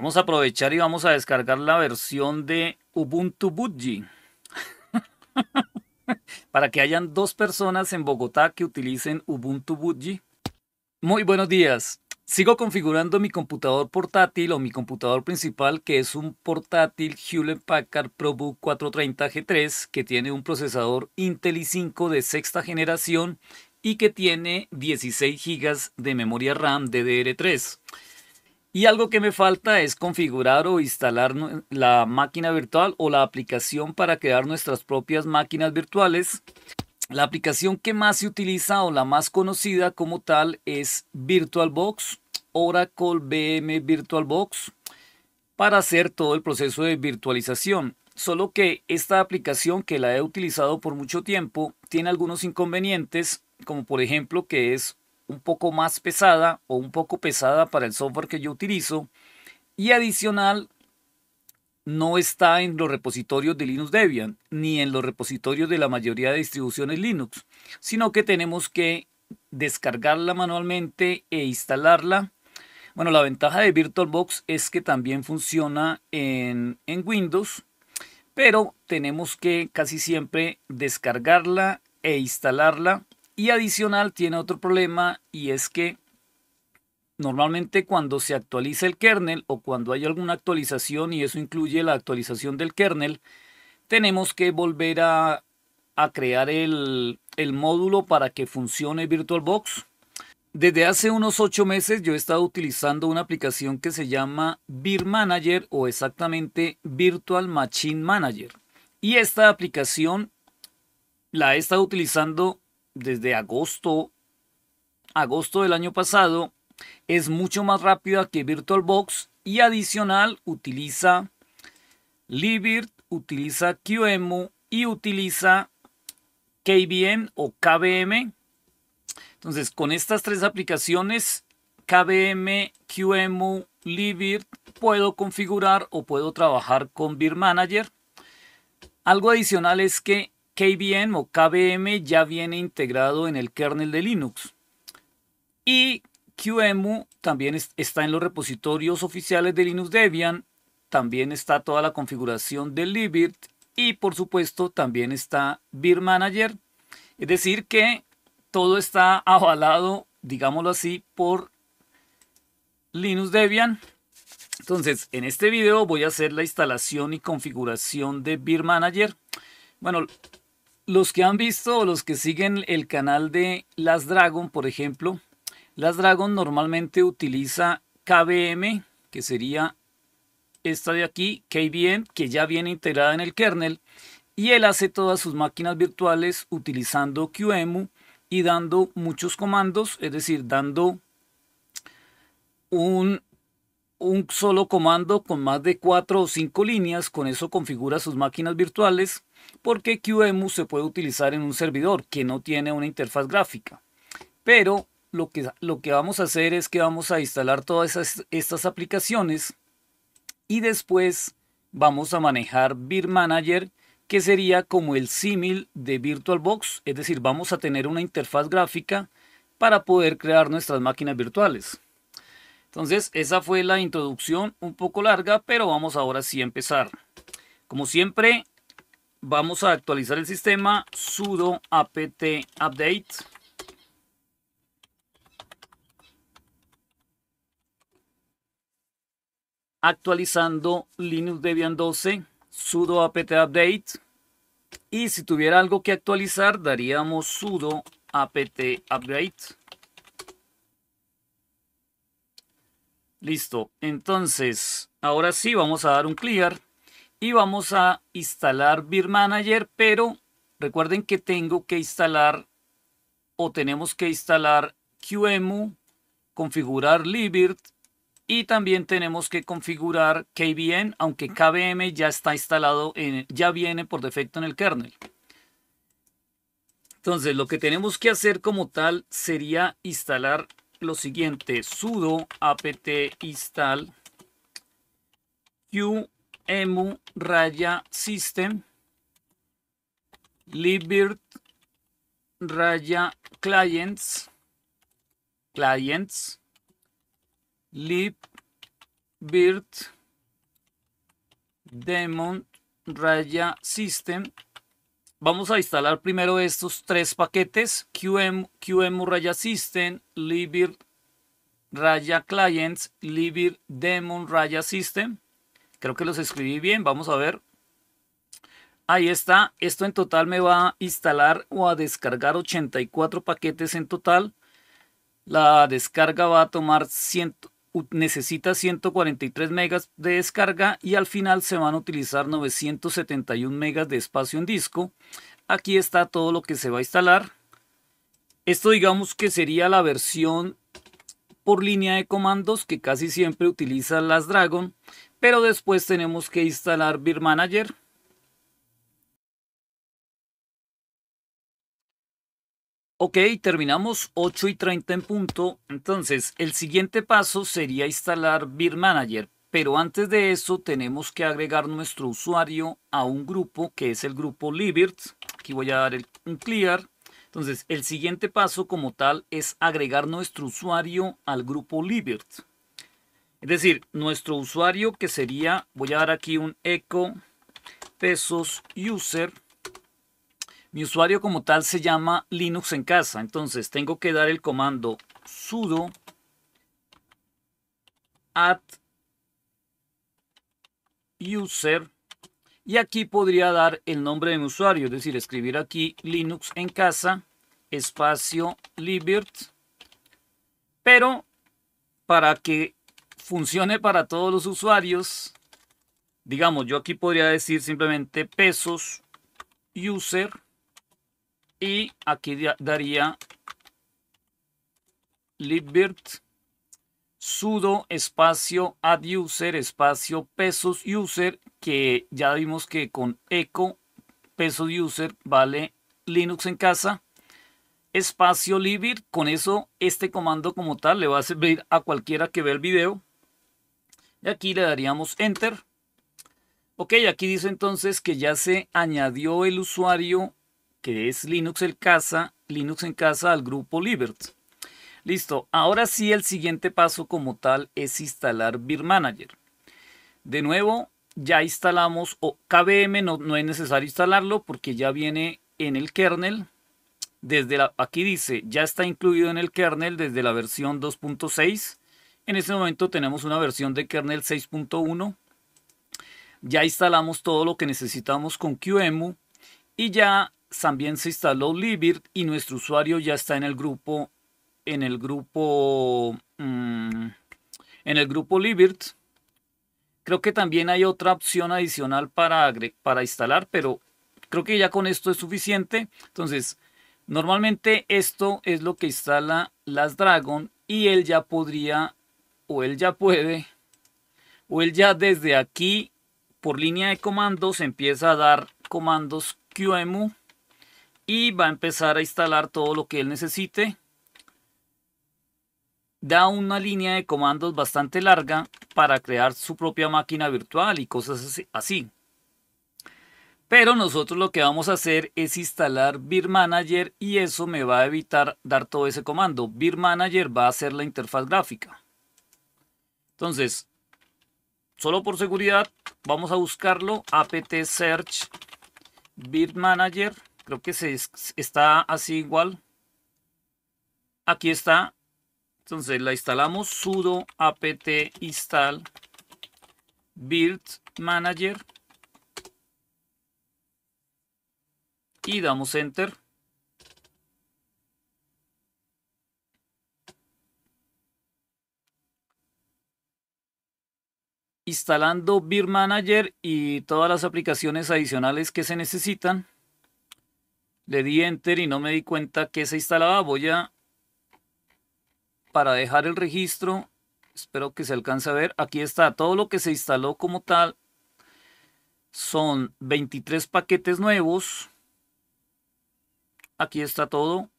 Vamos a aprovechar y vamos a descargar la versión de Ubuntu Budgie. Para que hayan dos personas en Bogotá que utilicen Ubuntu Budgie. Muy buenos días. Sigo configurando mi computador portátil o mi computador principal, que es un portátil Hewlett Packard ProBook 430G3, que tiene un procesador Intel i5 de sexta generación y que tiene 16 GB de memoria RAM DDR3. Y algo que me falta es configurar o instalar la máquina virtual o la aplicación para crear nuestras propias máquinas virtuales. La aplicación que más se utiliza o la más conocida como tal es VirtualBox, Oracle VM VirtualBox, para hacer todo el proceso de virtualización. Solo que esta aplicación que la he utilizado por mucho tiempo tiene algunos inconvenientes, como por ejemplo que es un poco más pesada o un poco pesada para el software que yo utilizo. Y adicional, no está en los repositorios de Linux Debian, ni en los repositorios de la mayoría de distribuciones Linux, sino que tenemos que descargarla manualmente e instalarla. Bueno, la ventaja de VirtualBox es que también funciona en, en Windows, pero tenemos que casi siempre descargarla e instalarla y adicional tiene otro problema y es que normalmente cuando se actualiza el kernel o cuando hay alguna actualización y eso incluye la actualización del kernel, tenemos que volver a, crear el, módulo para que funcione VirtualBox. Desde hace unos ocho meses yo he estado utilizando una aplicación que se llama Vir Manager o exactamente Virtual Machine Manager. Y esta aplicación la he estado utilizando desde agosto, agosto del año pasado, es mucho más rápida que VirtualBox y adicional utiliza Libirt, utiliza QEMU y utiliza KVM o KVM. Entonces, con estas tres aplicaciones, KVM, QEMU, Libirt, puedo configurar o puedo trabajar con Beer Manager. Algo adicional es que KVM o KVM ya viene integrado en el kernel de Linux. Y QEMU también está en los repositorios oficiales de Linux Debian, también está toda la configuración de Libvirt y por supuesto también está Beer Manager. Es decir que todo está avalado, digámoslo así, por Linux Debian. Entonces, en este video voy a hacer la instalación y configuración de Beer Manager. Bueno, los que han visto o los que siguen el canal de Las Dragon, por ejemplo, Las Dragon normalmente utiliza KVM, que sería esta de aquí, KVM, que ya viene integrada en el kernel, y él hace todas sus máquinas virtuales utilizando QEMU y dando muchos comandos, es decir, dando un, un solo comando con más de cuatro o cinco líneas, con eso configura sus máquinas virtuales porque QEMU se puede utilizar en un servidor que no tiene una interfaz gráfica. Pero lo que, lo que vamos a hacer es que vamos a instalar todas estas aplicaciones y después vamos a manejar Beer Manager, que sería como el símil de VirtualBox, es decir, vamos a tener una interfaz gráfica para poder crear nuestras máquinas virtuales. Entonces, esa fue la introducción un poco larga, pero vamos ahora sí a empezar. Como siempre, vamos a actualizar el sistema sudo apt update actualizando Linux Debian 12 sudo apt update y si tuviera algo que actualizar daríamos sudo apt update listo entonces ahora sí vamos a dar un clear y vamos a instalar Beer Manager, pero recuerden que tengo que instalar o tenemos que instalar QEMU, configurar Libirt y también tenemos que configurar KVM, aunque KVM ya está instalado, en, ya viene por defecto en el kernel. Entonces, lo que tenemos que hacer como tal sería instalar lo siguiente, sudo apt install QEMU emu raya system libvirt raya clients clients libvirt demon raya system vamos a instalar primero estos tres paquetes qm raya system libvirt raya clients libvirt demon raya system Creo que los escribí bien, vamos a ver. Ahí está, esto en total me va a instalar o a descargar 84 paquetes en total. La descarga va a tomar 100, necesita 143 megas de descarga y al final se van a utilizar 971 megas de espacio en disco. Aquí está todo lo que se va a instalar. Esto digamos que sería la versión por línea de comandos que casi siempre utilizan las Dragon, pero después tenemos que instalar Beer Manager. Ok, terminamos 8 y 30 en punto. Entonces, el siguiente paso sería instalar Beer Manager. Pero antes de eso, tenemos que agregar nuestro usuario a un grupo que es el grupo Libert. Aquí voy a dar un clear. Entonces, el siguiente paso como tal es agregar nuestro usuario al grupo Libert. Es decir, nuestro usuario que sería, voy a dar aquí un echo pesos user. Mi usuario como tal se llama Linux en casa. Entonces tengo que dar el comando sudo add user. Y aquí podría dar el nombre de mi usuario. Es decir, escribir aquí Linux en casa, espacio libert. Pero para que funcione para todos los usuarios, digamos, yo aquí podría decir simplemente pesos user y aquí daría libvirt sudo espacio add user espacio pesos user que ya vimos que con echo pesos user vale linux en casa espacio libvirt. con eso este comando como tal le va a servir a cualquiera que ve el video y aquí le daríamos Enter. Ok, aquí dice entonces que ya se añadió el usuario que es Linux el casa, Linux en casa al grupo Libert. Listo, ahora sí el siguiente paso como tal es instalar Beer Manager. De nuevo, ya instalamos o KVM, no, no es necesario instalarlo porque ya viene en el kernel. Desde aquí dice, ya está incluido en el kernel desde la versión 2.6. En este momento tenemos una versión de kernel 6.1. Ya instalamos todo lo que necesitamos con QEMU y ya también se instaló Libvirt y nuestro usuario ya está en el grupo en el grupo mm, en el grupo Creo que también hay otra opción adicional para, para instalar, pero creo que ya con esto es suficiente. Entonces, normalmente esto es lo que instala las Dragon y él ya podría o él ya puede, o él ya desde aquí, por línea de comandos, empieza a dar comandos QEMU y va a empezar a instalar todo lo que él necesite. Da una línea de comandos bastante larga para crear su propia máquina virtual y cosas así. Pero nosotros lo que vamos a hacer es instalar Beer Manager y eso me va a evitar dar todo ese comando. Beer Manager va a ser la interfaz gráfica. Entonces, solo por seguridad, vamos a buscarlo. apt search build manager. Creo que se está así igual. Aquí está. Entonces la instalamos. sudo apt install build manager. Y damos enter. instalando Beer Manager y todas las aplicaciones adicionales que se necesitan. Le di Enter y no me di cuenta que se instalaba. Voy a, para dejar el registro, espero que se alcance a ver. Aquí está, todo lo que se instaló como tal son 23 paquetes nuevos. Aquí está todo.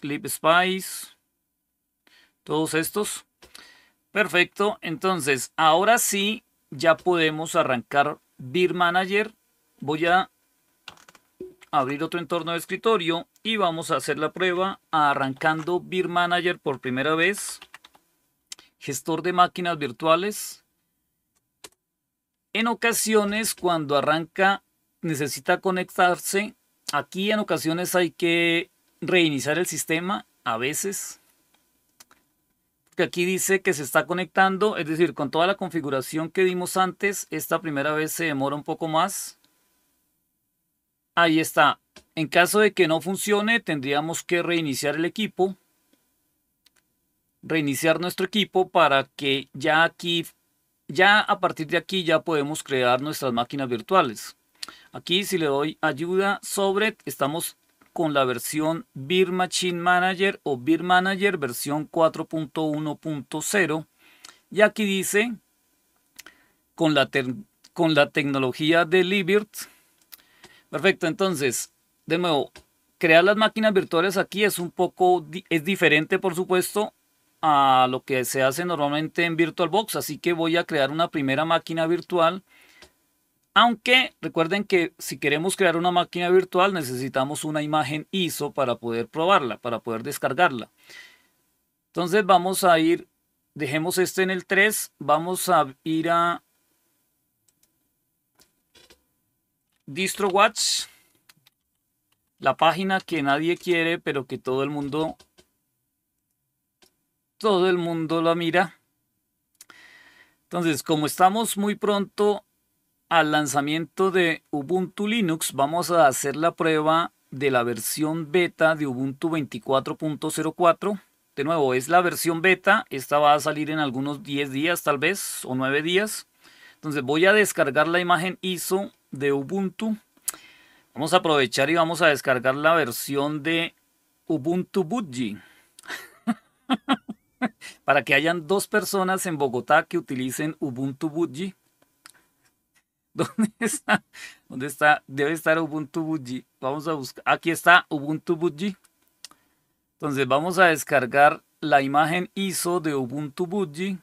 Clip Spice. Todos estos. Perfecto, entonces ahora sí ya podemos arrancar Beer Manager. Voy a abrir otro entorno de escritorio y vamos a hacer la prueba arrancando Beer Manager por primera vez. Gestor de máquinas virtuales. En ocasiones cuando arranca necesita conectarse. Aquí en ocasiones hay que reiniciar el sistema, a veces aquí dice que se está conectando, es decir, con toda la configuración que vimos antes, esta primera vez se demora un poco más. Ahí está. En caso de que no funcione, tendríamos que reiniciar el equipo. Reiniciar nuestro equipo para que ya aquí, ya a partir de aquí ya podemos crear nuestras máquinas virtuales. Aquí si le doy ayuda sobre, estamos con la versión Beer Machine Manager o Beer Manager versión 4.1.0. Y aquí dice, con la, con la tecnología de Libvirt. Perfecto, entonces, de nuevo, crear las máquinas virtuales aquí es un poco, es diferente por supuesto a lo que se hace normalmente en VirtualBox, así que voy a crear una primera máquina virtual aunque recuerden que si queremos crear una máquina virtual necesitamos una imagen ISO para poder probarla, para poder descargarla. Entonces vamos a ir, dejemos este en el 3, vamos a ir a DistroWatch, la página que nadie quiere pero que todo el mundo, todo el mundo la mira. Entonces, como estamos muy pronto al lanzamiento de Ubuntu Linux vamos a hacer la prueba de la versión beta de Ubuntu 24.04. De nuevo, es la versión beta. Esta va a salir en algunos 10 días tal vez o 9 días. Entonces voy a descargar la imagen ISO de Ubuntu. Vamos a aprovechar y vamos a descargar la versión de Ubuntu Budgie. Para que hayan dos personas en Bogotá que utilicen Ubuntu Budgie. ¿Dónde está? ¿Dónde está? Debe estar Ubuntu Budgie. Vamos a buscar. Aquí está Ubuntu Budgie. Entonces vamos a descargar la imagen ISO de Ubuntu Budgie.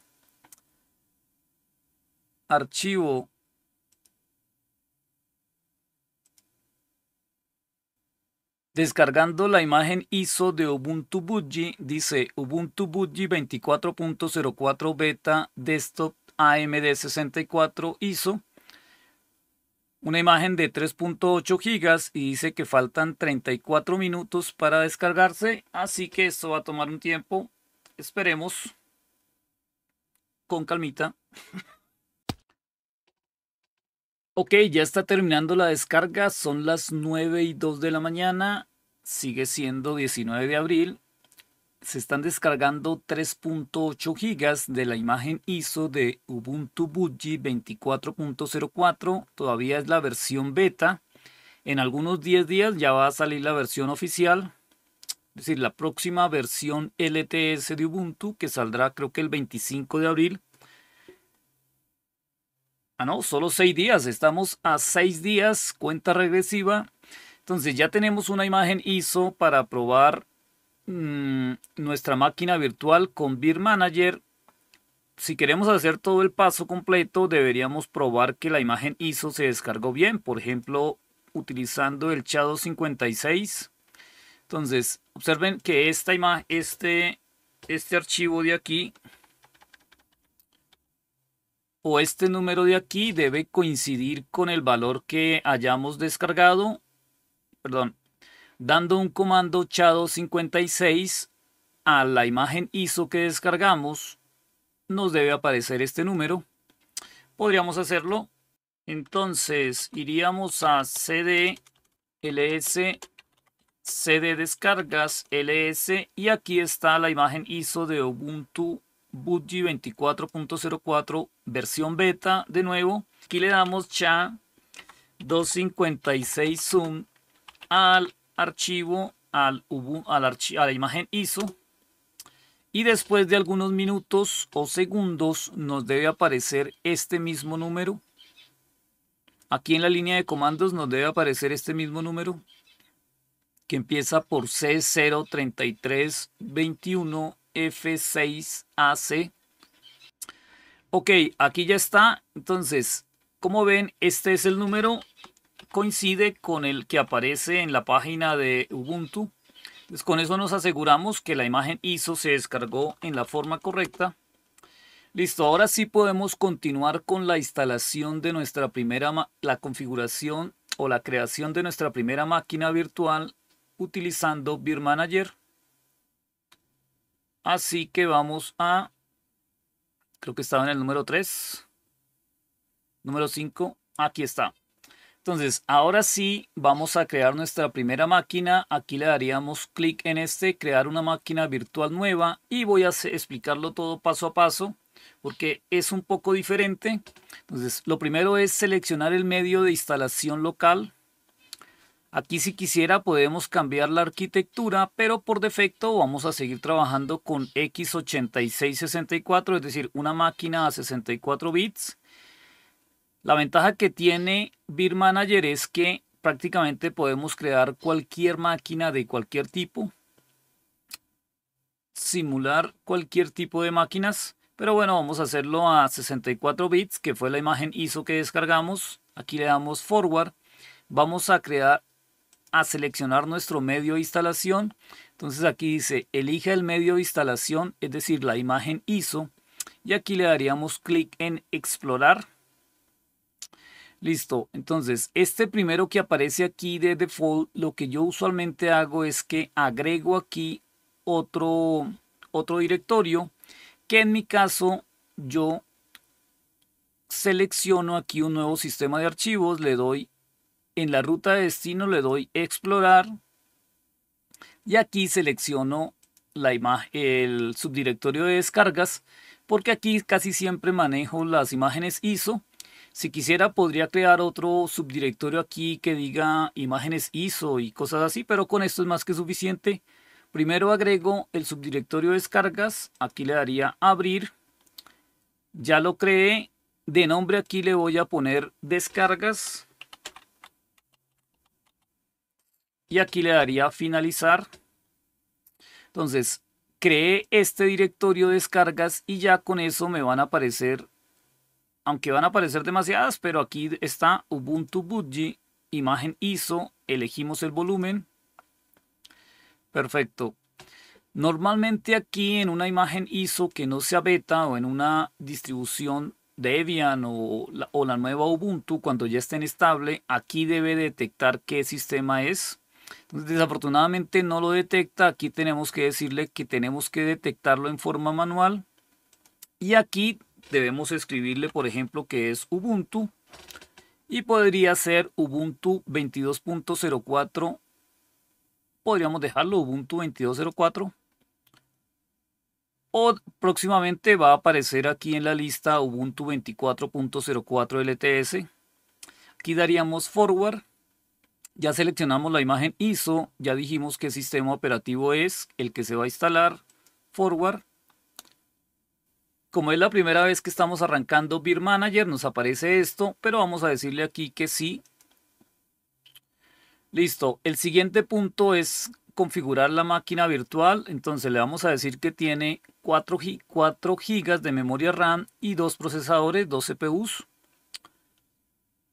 Archivo. Descargando la imagen ISO de Ubuntu Budgie, dice Ubuntu Budgie 24.04 beta desktop AMD64 ISO una imagen de 3.8 gigas y dice que faltan 34 minutos para descargarse, así que eso va a tomar un tiempo. Esperemos con calmita. ok, ya está terminando la descarga, son las 9 y 2 de la mañana, sigue siendo 19 de abril, se están descargando 3.8 gigas de la imagen ISO de Ubuntu Budgie 24.04. Todavía es la versión beta. En algunos 10 días ya va a salir la versión oficial. Es decir, la próxima versión LTS de Ubuntu que saldrá creo que el 25 de abril. Ah, no, solo 6 días. Estamos a 6 días, cuenta regresiva. Entonces ya tenemos una imagen ISO para probar Mm, nuestra máquina virtual con Beer Manager, si queremos hacer todo el paso completo, deberíamos probar que la imagen ISO se descargó bien. Por ejemplo, utilizando el Shadow 56. Entonces, observen que esta imagen, este, este archivo de aquí o este número de aquí debe coincidir con el valor que hayamos descargado. Perdón, dando un comando chado 56 a la imagen ISO que descargamos, nos debe aparecer este número. Podríamos hacerlo. Entonces iríamos a CD, LS, CD descargas, LS y aquí está la imagen ISO de Ubuntu Budgie 24.04 versión beta de nuevo. Aquí le damos cha 256 zoom al archivo al, al a la imagen ISO y después de algunos minutos o segundos nos debe aparecer este mismo número. Aquí en la línea de comandos nos debe aparecer este mismo número que empieza por C03321F6AC. Ok, aquí ya está. Entonces, como ven, este es el número coincide con el que aparece en la página de Ubuntu. Pues, con eso nos aseguramos que la imagen ISO se descargó en la forma correcta. Listo, ahora sí podemos continuar con la instalación de nuestra primera, la configuración o la creación de nuestra primera máquina virtual utilizando Beer Manager. Así que vamos a, creo que estaba en el número 3, número 5, aquí está. Entonces, ahora sí vamos a crear nuestra primera máquina. Aquí le daríamos clic en este, crear una máquina virtual nueva y voy a explicarlo todo paso a paso porque es un poco diferente. Entonces, lo primero es seleccionar el medio de instalación local. Aquí si quisiera podemos cambiar la arquitectura, pero por defecto vamos a seguir trabajando con x8664, es decir, una máquina a 64 bits. La ventaja que tiene Beer Manager es que prácticamente podemos crear cualquier máquina de cualquier tipo, simular cualquier tipo de máquinas, pero bueno, vamos a hacerlo a 64 bits, que fue la imagen ISO que descargamos. Aquí le damos forward. Vamos a crear, a seleccionar nuestro medio de instalación. Entonces aquí dice, elija el medio de instalación, es decir, la imagen ISO. Y aquí le daríamos clic en explorar. Listo, entonces este primero que aparece aquí de default, lo que yo usualmente hago es que agrego aquí otro, otro directorio, que en mi caso yo selecciono aquí un nuevo sistema de archivos, le doy en la ruta de destino, le doy explorar y aquí selecciono la imagen, el subdirectorio de descargas, porque aquí casi siempre manejo las imágenes ISO si quisiera, podría crear otro subdirectorio aquí que diga imágenes ISO y cosas así, pero con esto es más que suficiente. Primero agrego el subdirectorio descargas. Aquí le daría abrir. Ya lo creé. De nombre aquí le voy a poner descargas. Y aquí le daría finalizar. Entonces, creé este directorio descargas y ya con eso me van a aparecer aunque van a aparecer demasiadas, pero aquí está Ubuntu Budgie, imagen ISO, elegimos el volumen. Perfecto. Normalmente aquí en una imagen ISO que no sea beta o en una distribución Debian o la, nueva Ubuntu, cuando ya en estable, aquí debe detectar qué sistema es. desafortunadamente no lo detecta. Aquí tenemos que decirle que tenemos que detectarlo en forma manual. Y aquí debemos escribirle, por ejemplo, que es Ubuntu. Y podría ser Ubuntu 22.04. Podríamos dejarlo Ubuntu 22.04. O próximamente va a aparecer aquí en la lista Ubuntu 24.04 LTS. Aquí daríamos forward. Ya seleccionamos la imagen ISO. Ya dijimos qué sistema operativo es el que se va a instalar. Forward como es la primera vez que estamos arrancando Beer Manager, nos aparece esto, pero vamos a decirle aquí que sí. Listo, el siguiente punto es configurar la máquina virtual, entonces le vamos a decir que tiene 4, 4 GB de memoria RAM y dos procesadores, dos CPUs.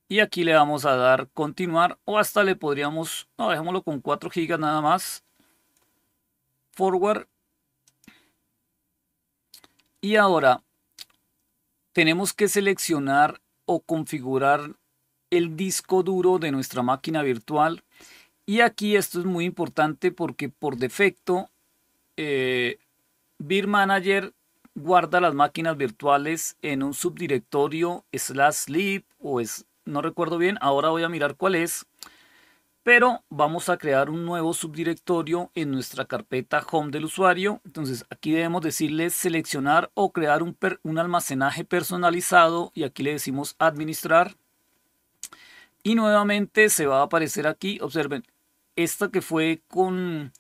Y aquí le vamos a dar continuar o hasta le podríamos, no, dejémoslo con 4 GB nada más. Forward y ahora tenemos que seleccionar o configurar el disco duro de nuestra máquina virtual. Y aquí esto es muy importante porque por defecto eh, Manager guarda las máquinas virtuales en un subdirectorio slash lib o es, no recuerdo bien, ahora voy a mirar cuál es pero vamos a crear un nuevo subdirectorio en nuestra carpeta home del usuario. Entonces aquí debemos decirle seleccionar o crear un, almacenaje personalizado y aquí le decimos administrar. Y nuevamente se va a aparecer aquí, observen, esta que fue con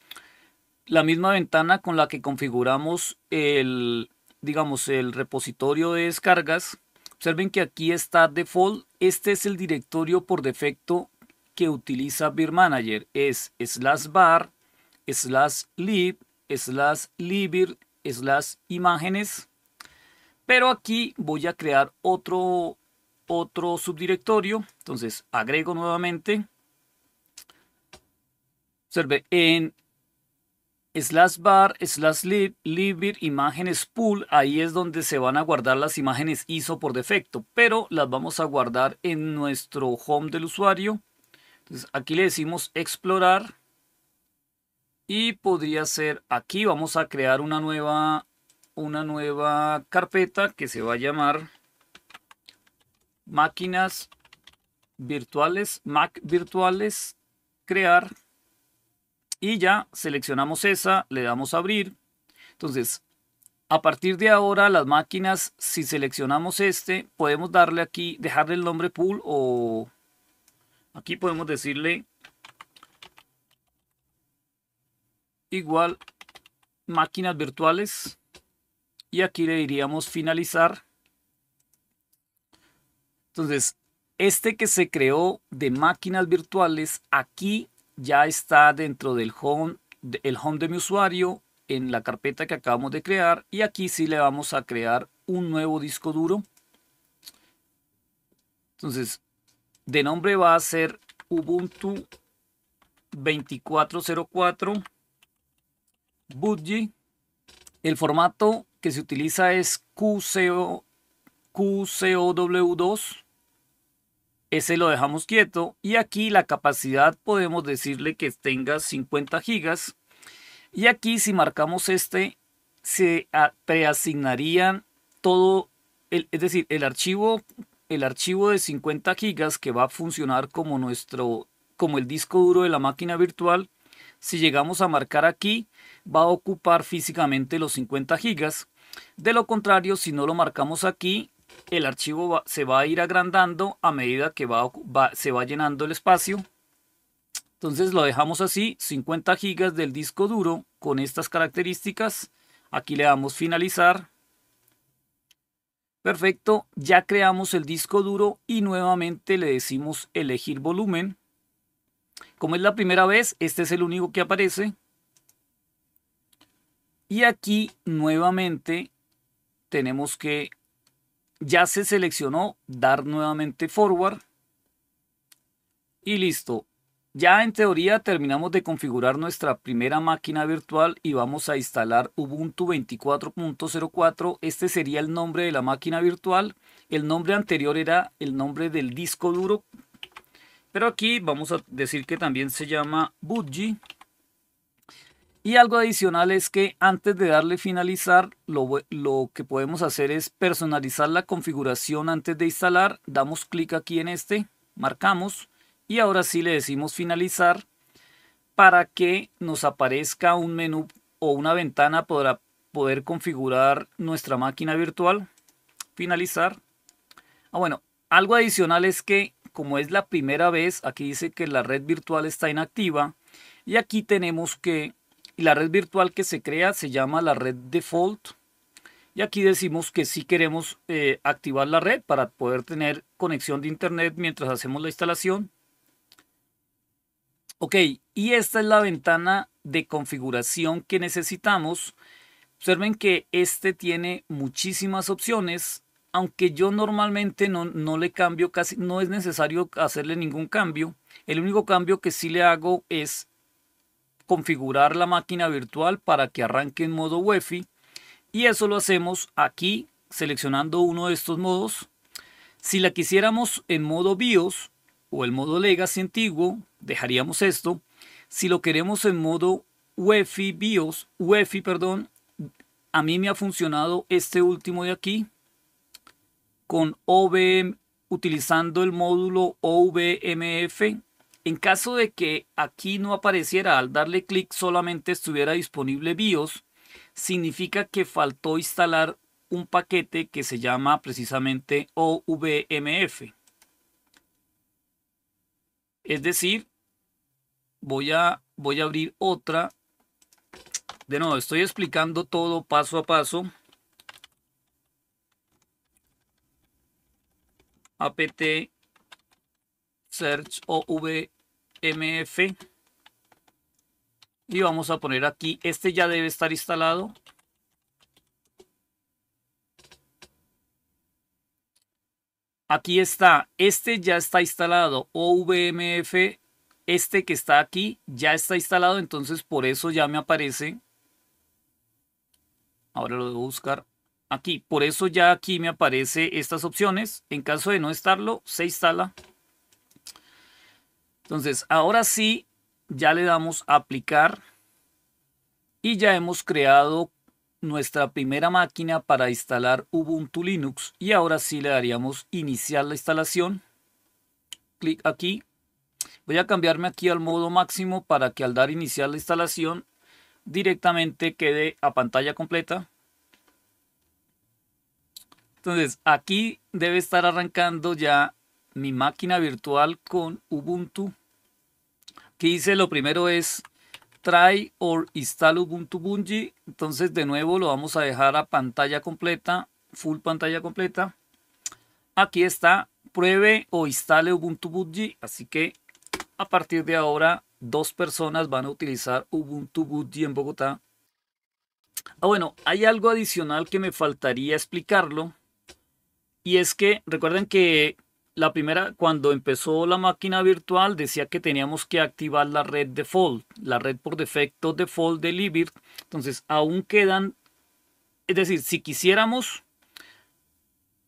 la misma ventana con la que configuramos el, digamos, el repositorio de descargas. Observen que aquí está default, este es el directorio por defecto que utiliza Beer Manager es slash bar, slash lib, slash libir, slash imágenes. Pero aquí voy a crear otro, otro subdirectorio. Entonces agrego nuevamente. Observe, en slash bar, slash lib, libir, imágenes pool, ahí es donde se van a guardar las imágenes ISO por defecto, pero las vamos a guardar en nuestro home del usuario. Entonces, aquí le decimos explorar y podría ser aquí vamos a crear una nueva una nueva carpeta que se va a llamar máquinas virtuales Mac virtuales crear y ya seleccionamos esa le damos a abrir entonces a partir de ahora las máquinas si seleccionamos este podemos darle aquí dejarle el nombre pool o Aquí podemos decirle igual máquinas virtuales y aquí le diríamos finalizar. Entonces, este que se creó de máquinas virtuales, aquí ya está dentro del home, el home de mi usuario en la carpeta que acabamos de crear y aquí sí le vamos a crear un nuevo disco duro. Entonces, de nombre va a ser Ubuntu 2404 Budgie. El formato que se utiliza es QCO, QCOW2. Ese lo dejamos quieto. Y aquí la capacidad podemos decirle que tenga 50 gigas. Y aquí si marcamos este, se preasignarían todo, es decir, el archivo el archivo de 50 gigas que va a funcionar como nuestro como el disco duro de la máquina virtual si llegamos a marcar aquí va a ocupar físicamente los 50 gigas de lo contrario si no lo marcamos aquí el archivo se va a ir agrandando a medida que se va llenando el espacio entonces lo dejamos así 50 gigas del disco duro con estas características aquí le damos finalizar Perfecto, ya creamos el disco duro y nuevamente le decimos elegir volumen. Como es la primera vez, este es el único que aparece. Y aquí nuevamente tenemos que, ya se seleccionó, dar nuevamente forward. Y listo, ya en teoría terminamos de configurar nuestra primera máquina virtual y vamos a instalar Ubuntu 24.04. Este sería el nombre de la máquina virtual. El nombre anterior era el nombre del disco duro. Pero aquí vamos a decir que también se llama Budgie. Y algo adicional es que antes de darle finalizar, lo, lo, que podemos hacer es personalizar la configuración antes de instalar. Damos clic aquí en este, marcamos y ahora sí le decimos finalizar para que nos aparezca un menú o una ventana para poder configurar nuestra máquina virtual. Finalizar. Ah, bueno, algo adicional es que como es la primera vez, aquí dice que la red virtual está inactiva y aquí tenemos que la red virtual que se crea se llama la red default y aquí decimos que si queremos eh, activar la red para poder tener conexión de internet mientras hacemos la instalación Ok, y esta es la ventana de configuración que necesitamos. Observen que este tiene muchísimas opciones, aunque yo normalmente no, le cambio casi, no es necesario hacerle ningún cambio. El único cambio que sí le hago es configurar la máquina virtual para que arranque en modo UEFI. Y eso lo hacemos aquí, seleccionando uno de estos modos. Si la quisiéramos en modo BIOS o el modo Legacy antiguo, Dejaríamos esto. Si lo queremos en modo UEFI BIOS, UEFI, perdón, a mí me ha funcionado este último de aquí con OVM, utilizando el módulo OVMF. En caso de que aquí no apareciera al darle clic solamente estuviera disponible BIOS, significa que faltó instalar un paquete que se llama precisamente OVMF. Es decir, voy a, voy a abrir otra. De nuevo, estoy explicando todo paso a paso. apt search ovmf y vamos a poner aquí este ya debe estar instalado aquí está este ya está instalado ovmf este que está aquí ya está instalado, entonces por eso ya me aparece. Ahora lo debo buscar aquí. Por eso ya aquí me aparece estas opciones. En caso de no estarlo, se instala. Entonces, ahora sí, ya le damos a aplicar. Y ya hemos creado nuestra primera máquina para instalar Ubuntu Linux. Y ahora sí le daríamos iniciar la instalación. Clic aquí Voy a cambiarme aquí al modo máximo para que al dar iniciar la instalación directamente quede a pantalla completa. Entonces aquí debe estar arrancando ya mi máquina virtual con Ubuntu. Que hice lo primero es try or install Ubuntu Bungie. Entonces de nuevo lo vamos a dejar a pantalla completa, full pantalla completa. Aquí está, pruebe o instale Ubuntu Bungie. Así que a partir de ahora, dos personas van a utilizar Ubuntu Buddy en Bogotá. Ah, bueno, hay algo adicional que me faltaría explicarlo. Y es que recuerden que la primera, cuando empezó la máquina virtual, decía que teníamos que activar la red default, la red por defecto default de Libvirt. Entonces, aún quedan, es decir, si quisiéramos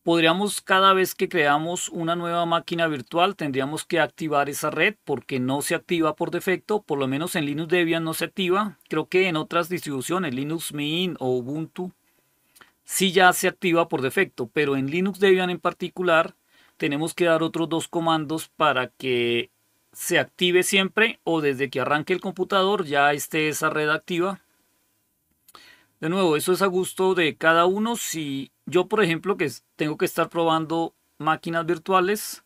podríamos cada vez que creamos una nueva máquina virtual tendríamos que activar esa red porque no se activa por defecto, por lo menos en Linux Debian no se activa, creo que en otras distribuciones, Linux Mint o Ubuntu, sí ya se activa por defecto, pero en Linux Debian en particular tenemos que dar otros dos comandos para que se active siempre o desde que arranque el computador ya esté esa red activa de nuevo, eso es a gusto de cada uno. Si yo, por ejemplo, que tengo que estar probando máquinas virtuales,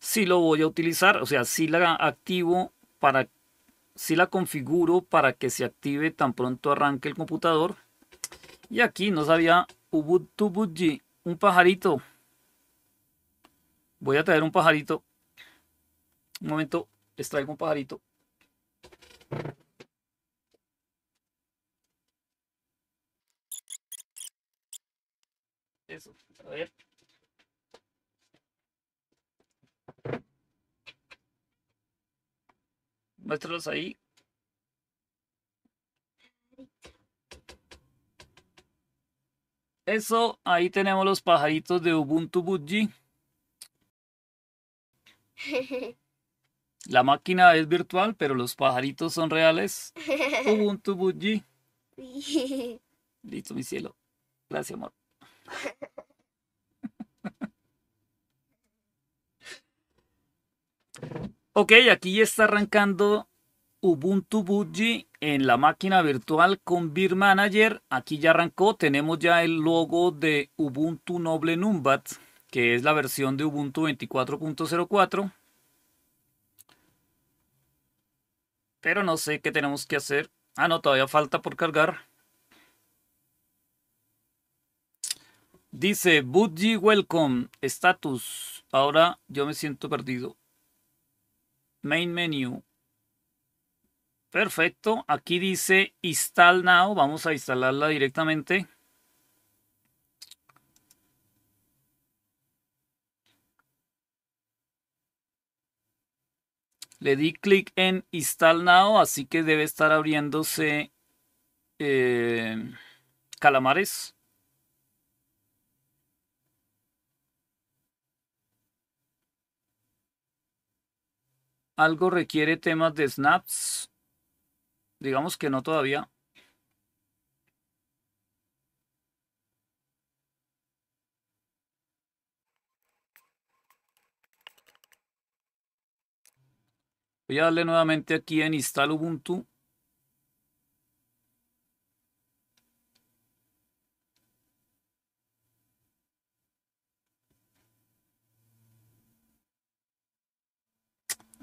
si lo voy a utilizar, o sea, si la activo para, si la configuro para que se active tan pronto arranque el computador. Y aquí nos había Ubuntu un pajarito. Voy a traer un pajarito. Un momento, les traigo un pajarito. A ver. Muéstralos ahí. Eso, ahí tenemos los pajaritos de Ubuntu Budgie. La máquina es virtual, pero los pajaritos son reales. Ubuntu Budgie. Listo, mi cielo. Gracias, amor. ok, aquí ya está arrancando Ubuntu Budgie en la máquina virtual con Beer Manager. Aquí ya arrancó, tenemos ya el logo de Ubuntu Noble Numbat, que es la versión de Ubuntu 24.04. Pero no sé qué tenemos que hacer. Ah, no, todavía falta por cargar. Dice, Budgie Welcome, status. Ahora yo me siento perdido. Main menu. Perfecto. Aquí dice install now. Vamos a instalarla directamente. Le di clic en install now, así que debe estar abriéndose eh, calamares. algo requiere temas de snaps. Digamos que no todavía. Voy a darle nuevamente aquí en Install Ubuntu.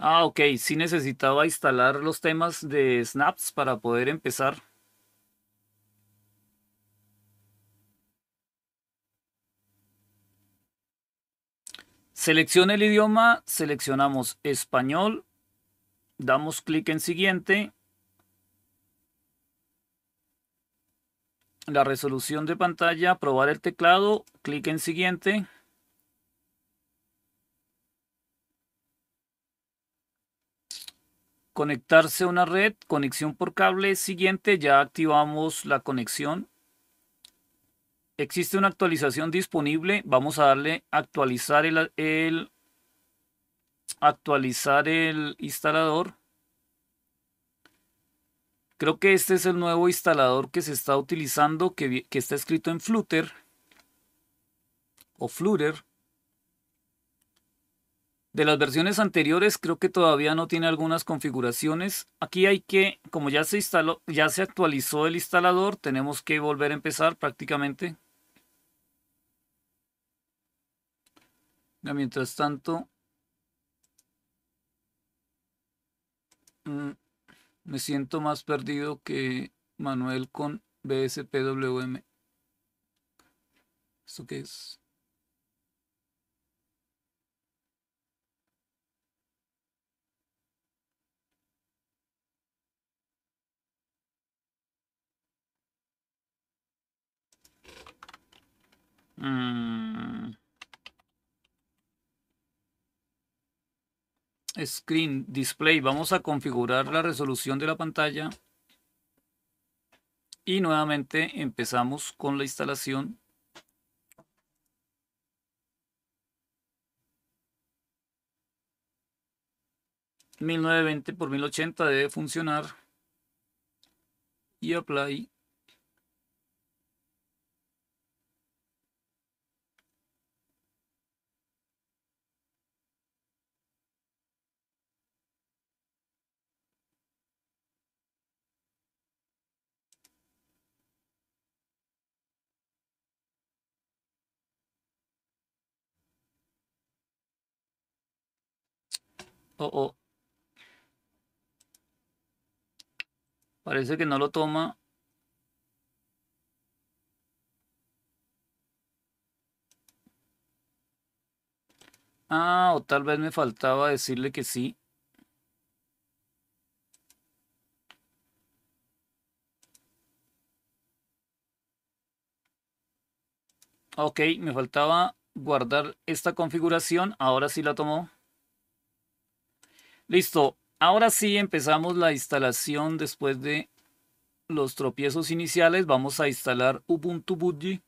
Ah, ok, sí necesitaba instalar los temas de Snaps para poder empezar. Seleccione el idioma, seleccionamos español, damos clic en siguiente. La resolución de pantalla, probar el teclado, clic en siguiente. conectarse a una red, conexión por cable, siguiente, ya activamos la conexión. Existe una actualización disponible, vamos a darle actualizar el, actualizar el instalador. Creo que este es el nuevo instalador que se está utilizando, que, que está escrito en Flutter o Flutter. De las versiones anteriores creo que todavía no tiene algunas configuraciones. Aquí hay que, como ya se instaló, ya se actualizó el instalador, tenemos que volver a empezar prácticamente. mientras tanto, mm, me siento más perdido que Manuel con BSPWM. ¿Esto qué es? Mm. Screen Display. Vamos a configurar la resolución de la pantalla. Y nuevamente empezamos con la instalación. ...1920 por 1080 debe funcionar... ...y apply... Parece que no lo toma. Ah, o tal vez me faltaba decirle que sí. Ok, me faltaba guardar esta configuración. Ahora sí la tomó. Listo. Ahora sí empezamos la instalación después de los tropiezos iniciales. Vamos a instalar Ubuntu Budgie.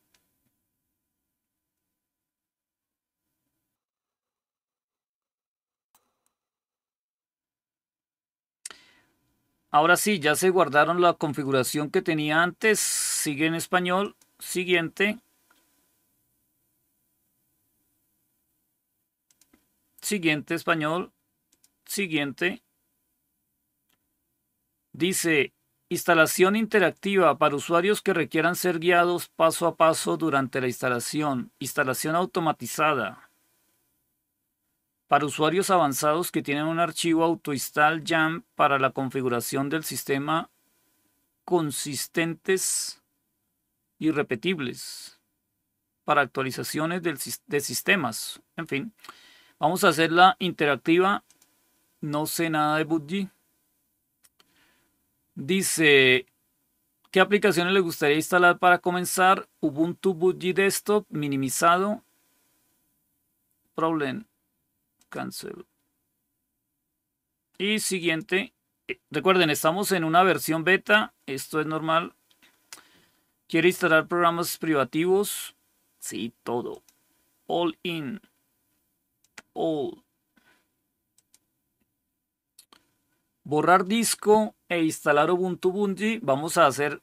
Ahora sí, ya se guardaron la configuración que tenía antes. Sigue en español. Siguiente. Siguiente español siguiente dice instalación interactiva para usuarios que requieran ser guiados paso a paso durante la instalación, instalación automatizada. Para usuarios avanzados que tienen un archivo autoinstall jam para la configuración del sistema consistentes y repetibles para actualizaciones de sistemas. En fin, vamos a hacerla interactiva no sé nada de Budgie. Dice, ¿qué aplicaciones le gustaría instalar para comenzar? Ubuntu Budgie Desktop, minimizado. Problem. Cancel. Y siguiente. Eh, recuerden, estamos en una versión beta. Esto es normal. ¿Quiere instalar programas privativos? Sí, todo. All in. All. borrar disco e instalar Ubuntu Bungie. Vamos a hacer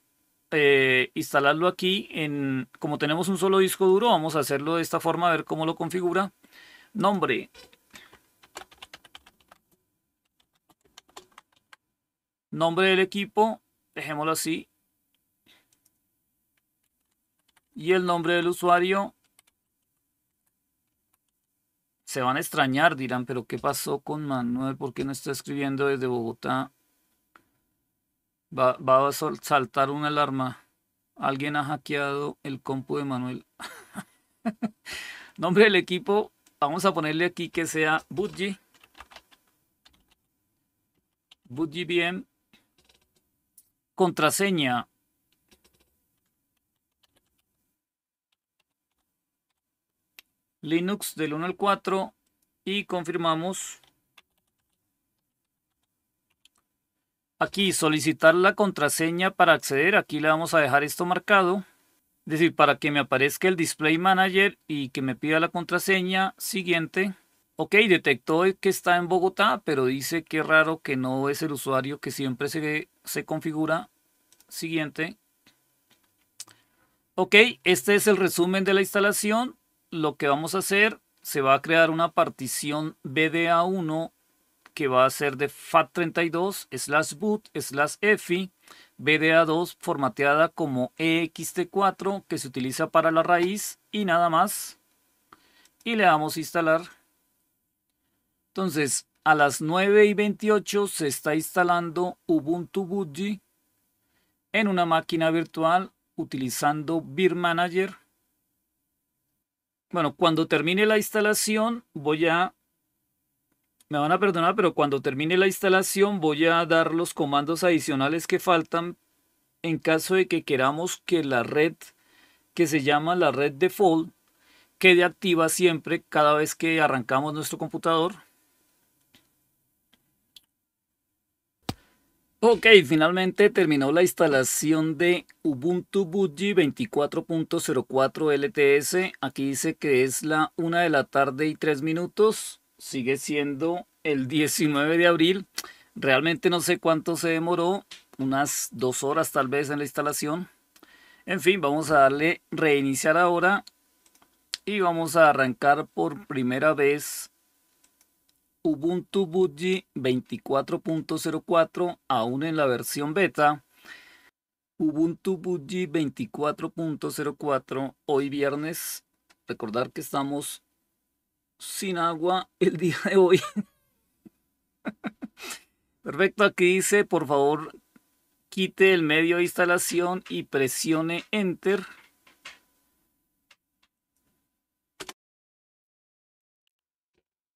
eh, instalarlo aquí en como tenemos un solo disco duro vamos a hacerlo de esta forma a ver cómo lo configura nombre nombre del equipo dejémoslo así y el nombre del usuario se van a extrañar, dirán, pero ¿qué pasó con Manuel? ¿Por qué no está escribiendo desde Bogotá? Va, a saltar una alarma. Alguien ha hackeado el compu de Manuel. Nombre del equipo, vamos a ponerle aquí que sea Budgie. bien. Contraseña Linux del 1 al 4 y confirmamos. Aquí solicitar la contraseña para acceder. Aquí le vamos a dejar esto marcado. Es decir, para que me aparezca el Display Manager y que me pida la contraseña siguiente. Ok, detectó que está en Bogotá, pero dice que raro que no es el usuario que siempre se, se configura. Siguiente. Ok, este es el resumen de la instalación lo que vamos a hacer, se va a crear una partición BDA1 que va a ser de FAT32 slash boot slash EFI BDA2 formateada como EXT4 que se utiliza para la raíz y nada más. Y le damos a instalar. Entonces, a las 9 y 28 se está instalando Ubuntu Budgie en una máquina virtual utilizando Beer Manager bueno, cuando termine la instalación voy a... Me van a perdonar, pero cuando termine la instalación voy a dar los comandos adicionales que faltan en caso de que queramos que la red que se llama la red default quede activa siempre cada vez que arrancamos nuestro computador. Ok, finalmente terminó la instalación de Ubuntu Budgie 24.04 LTS. Aquí dice que es la 1 de la tarde y 3 minutos. Sigue siendo el 19 de abril. Realmente no sé cuánto se demoró. Unas 2 horas tal vez en la instalación. En fin, vamos a darle reiniciar ahora. Y vamos a arrancar por primera vez Ubuntu Budgie 24.04 aún en la versión beta. Ubuntu Budgie 24.04 hoy viernes. Recordar que estamos sin agua el día de hoy. Perfecto, aquí dice, por favor, quite el medio de instalación y presione Enter.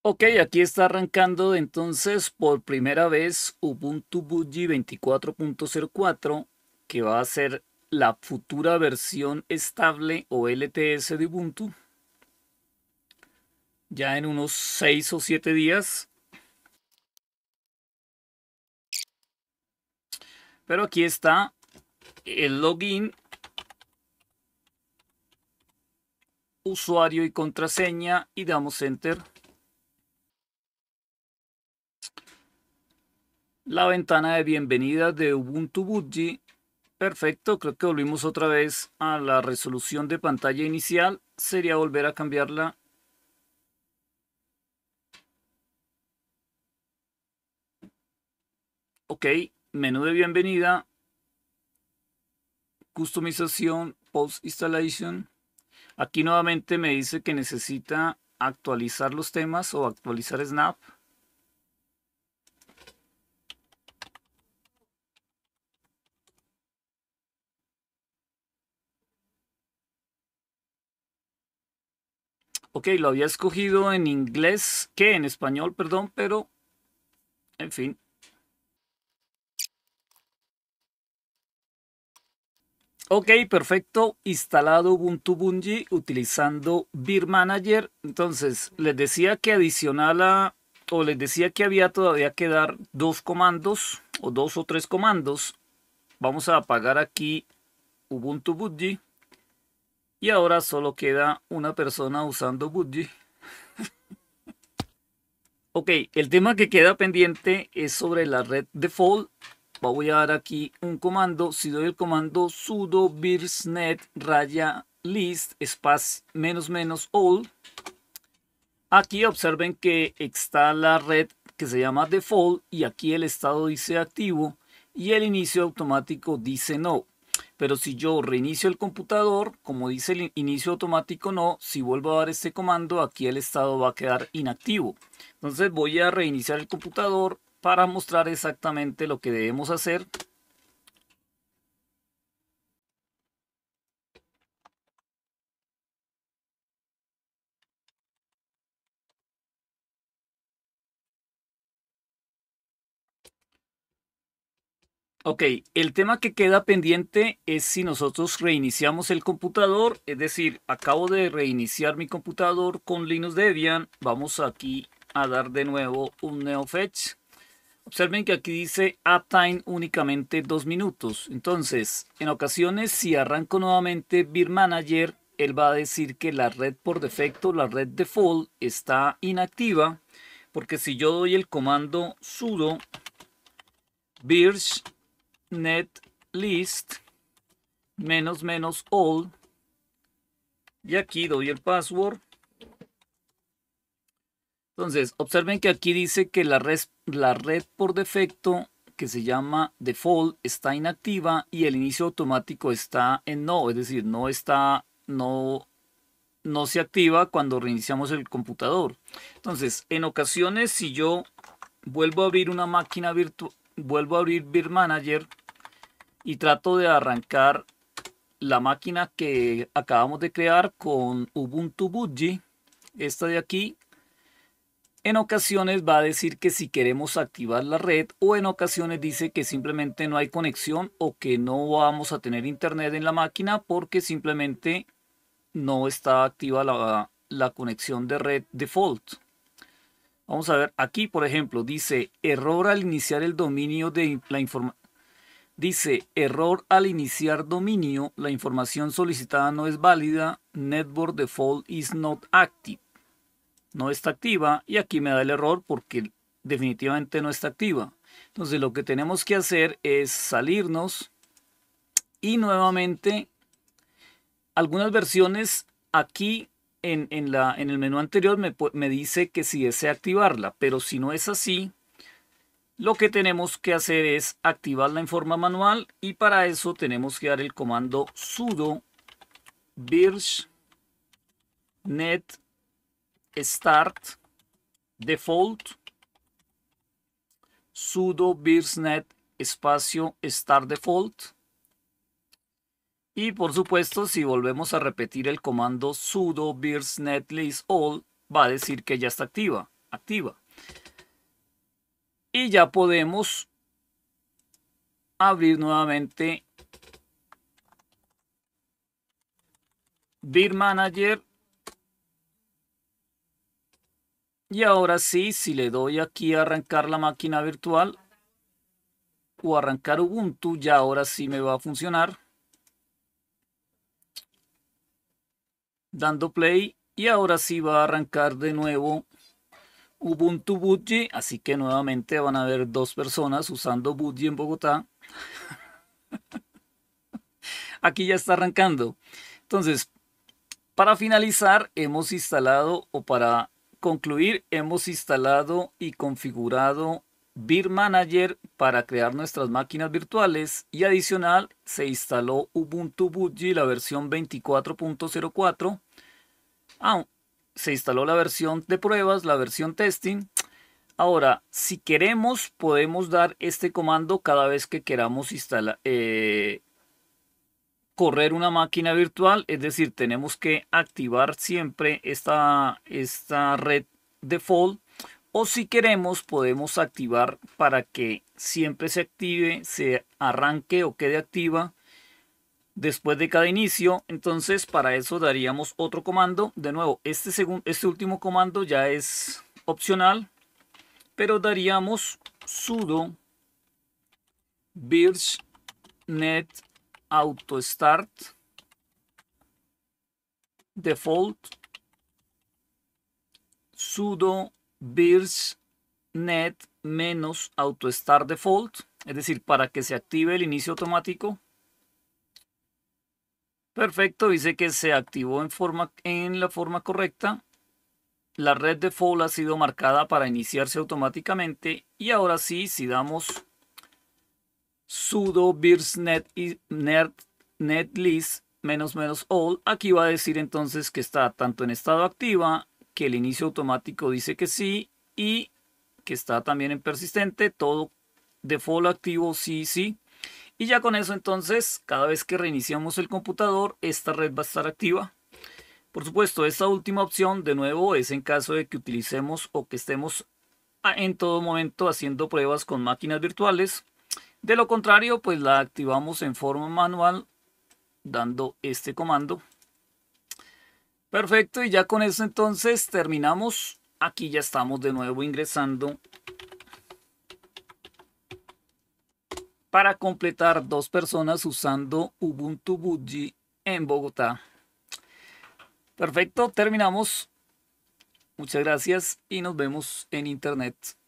Ok, aquí está arrancando entonces por primera vez Ubuntu Budgie 24.04 que va a ser la futura versión estable o LTS de Ubuntu ya en unos 6 o 7 días. Pero aquí está el login, usuario y contraseña y damos enter. la ventana de bienvenida de Ubuntu Budgie. Perfecto, creo que volvimos otra vez a la resolución de pantalla inicial. Sería volver a cambiarla. Ok, menú de bienvenida. Customización, Post Installation. Aquí nuevamente me dice que necesita actualizar los temas o actualizar Snap. Ok, lo había escogido en inglés, que en español, perdón, pero en fin. Ok, perfecto. Instalado Ubuntu Bungie utilizando Beer Manager. Entonces, les decía que adicional a, o les decía que había todavía que dar dos comandos, o dos o tres comandos. Vamos a apagar aquí Ubuntu Bungie. Y ahora solo queda una persona usando Budgie. ok, el tema que queda pendiente es sobre la red default. Voy a dar aquí un comando. Si doy el comando sudo birsnet raya list space menos menos all. Aquí observen que está la red que se llama default y aquí el estado dice activo y el inicio automático dice no. Pero si yo reinicio el computador, como dice el inicio automático no, si vuelvo a dar este comando, aquí el estado va a quedar inactivo. Entonces voy a reiniciar el computador para mostrar exactamente lo que debemos hacer Ok, el tema que queda pendiente es si nosotros reiniciamos el computador, es decir, acabo de reiniciar mi computador con Linux Debian, vamos aquí a dar de nuevo un NeoFetch. Observen que aquí dice time únicamente dos minutos. Entonces, en ocasiones si arranco nuevamente Beer Manager, él va a decir que la red por defecto, la red default, está inactiva. Porque si yo doy el comando sudo birch net list menos menos all y aquí doy el password. Entonces, observen que aquí dice que la red, la red por defecto que se llama default está inactiva y el inicio automático está en no, es decir, no está, no, no se activa cuando reiniciamos el computador. Entonces, en ocasiones si yo vuelvo a abrir una máquina virtual, vuelvo a abrir Beer Manager, y trato de arrancar la máquina que acabamos de crear con Ubuntu Budgie, esta de aquí, en ocasiones va a decir que si queremos activar la red o en ocasiones dice que simplemente no hay conexión o que no vamos a tener internet en la máquina porque simplemente no está activa la, la conexión de red default. Vamos a ver, aquí por ejemplo dice error al iniciar el dominio de la información Dice, error al iniciar dominio, la información solicitada no es válida, network default is not active. No está activa y aquí me da el error porque definitivamente no está activa. Entonces lo que tenemos que hacer es salirnos y nuevamente algunas versiones aquí en, la, en el menú anterior me, me dice que si desea activarla, pero si no es así, lo que tenemos que hacer es activarla en forma manual y para eso tenemos que dar el comando sudo birch net start default sudo net espacio start default y por supuesto si volvemos a repetir el comando sudo net list all va a decir que ya está activa activa y ya podemos abrir nuevamente Beer Manager. Y ahora sí, si le doy aquí a arrancar la máquina virtual o arrancar Ubuntu, ya ahora sí me va a funcionar. Dando play y ahora sí va a arrancar de nuevo Ubuntu Budgie, así que nuevamente van a ver dos personas usando Budgie en Bogotá. Aquí ya está arrancando. Entonces, para finalizar, hemos instalado, o para concluir, hemos instalado y configurado Beer Manager para crear nuestras máquinas virtuales y adicional se instaló Ubuntu Budgie la versión 24.04. Ah, se instaló la versión de pruebas, la versión testing. Ahora, si queremos, podemos dar este comando cada vez que queramos instalar, eh, correr una máquina virtual. Es decir, tenemos que activar siempre esta, esta red default. O si queremos, podemos activar para que siempre se active, se arranque o quede activa después de cada inicio. Entonces para eso daríamos otro comando. De nuevo, este, segundo, este último comando ya es opcional, pero daríamos sudo birch net auto start default sudo birch net menos auto start default es decir para que se active el inicio automático Perfecto, dice que se activó en, forma, en la forma correcta. La red de default ha sido marcada para iniciarse automáticamente. Y ahora sí, si damos sudo net netlist menos menos all, aquí va a decir entonces que está tanto en estado activa, que el inicio automático dice que sí y que está también en persistente, todo default activo sí, sí. Y ya con eso entonces, cada vez que reiniciamos el computador, esta red va a estar activa. Por supuesto, esta última opción de nuevo es en caso de que utilicemos o que estemos en todo momento haciendo pruebas con máquinas virtuales. De lo contrario, pues la activamos en forma manual dando este comando. Perfecto, y ya con eso entonces terminamos. Aquí ya estamos de nuevo ingresando para completar dos personas usando Ubuntu Budgie en Bogotá. Perfecto, terminamos. Muchas gracias y nos vemos en internet.